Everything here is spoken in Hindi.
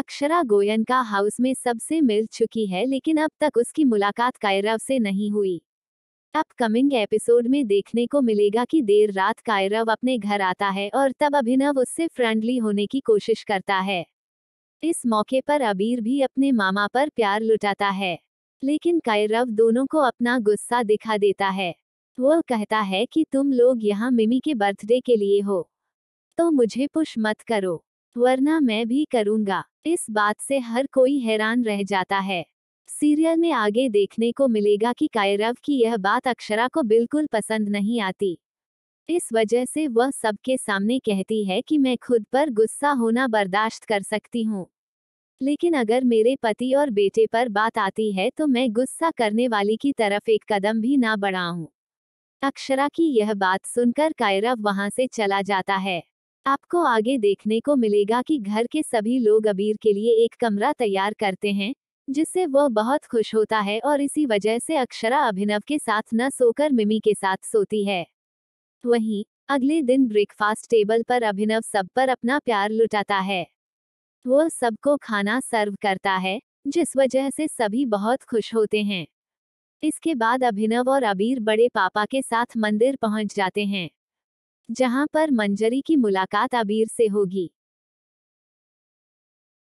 अक्षरा गोयन का हाउस में सबसे मिल चुकी है लेकिन अब तक उसकी मुलाकात कायरव से नहीं हुई अपकमिंग एपिसोड में देखने को मिलेगा कि देर रात कायरव अपने घर आता है और तब अभिनव उससे फ्रेंडली होने की कोशिश करता है इस मौके पर अबीर भी अपने मामा पर प्यार लुटाता है लेकिन कायरव दोनों को अपना गुस्सा दिखा देता है वो कहता है कि तुम लोग यहाँ मिमी के बर्थडे के लिए हो तो मुझे पुश मत करो वरना मैं भी करूँगा इस बात से हर कोई हैरान रह जाता है सीरियल में आगे देखने को मिलेगा कि कायरव की यह बात अक्षरा को बिल्कुल पसंद नहीं आती इस वजह से वह सबके सामने कहती है कि मैं खुद पर गुस्सा होना बर्दाश्त कर सकती हूँ लेकिन अगर मेरे पति और बेटे पर बात आती है तो मैं गुस्सा करने वाली की तरफ एक कदम भी ना बढ़ाऊं। अक्षरा की यह बात सुनकर कायरव वहां से चला जाता है आपको आगे देखने को मिलेगा कि घर के सभी लोग अबीर के लिए एक कमरा तैयार करते हैं जिससे वह बहुत खुश होता है और इसी वजह से अक्षरा अभिनव के साथ न सोकर मिमी के साथ सोती है वहीं अगले दिन ब्रेकफास्ट टेबल पर अभिनव सब पर अपना प्यार लुटाता है वह सबको खाना सर्व करता है जिस वजह से सभी बहुत खुश होते हैं इसके बाद अभिनव और अबीर बड़े पापा के साथ मंदिर पहुंच जाते हैं जहां पर मंजरी की मुलाकात अबीर से होगी